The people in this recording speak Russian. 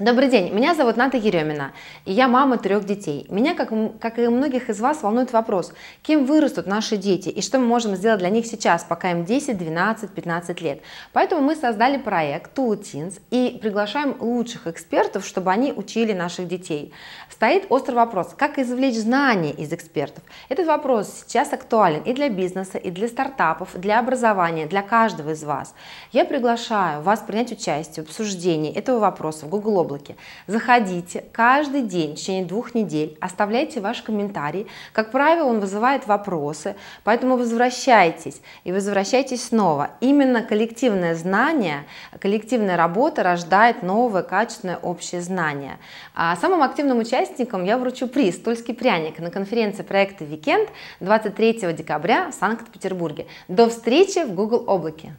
Добрый день, меня зовут Ната Еремина, и я мама трех детей. Меня, как, как и многих из вас, волнует вопрос, кем вырастут наши дети и что мы можем сделать для них сейчас, пока им 10, 12, 15 лет. Поэтому мы создали проект Tool Teens и приглашаем лучших экспертов, чтобы они учили наших детей. Стоит острый вопрос, как извлечь знания из экспертов. Этот вопрос сейчас актуален и для бизнеса, и для стартапов, для образования, для каждого из вас. Я приглашаю вас принять участие в обсуждении этого вопроса в Google облаке. Заходите каждый день в течение двух недель, оставляйте ваш комментарий. Как правило, он вызывает вопросы, поэтому возвращайтесь и возвращайтесь снова. Именно коллективное знание, коллективная работа рождает новое качественное общее знание. А самым активным участникам я вручу приз «Тульский пряник» на конференции проекта «Викенд» 23 декабря в Санкт-Петербурге. До встречи в Google облаке!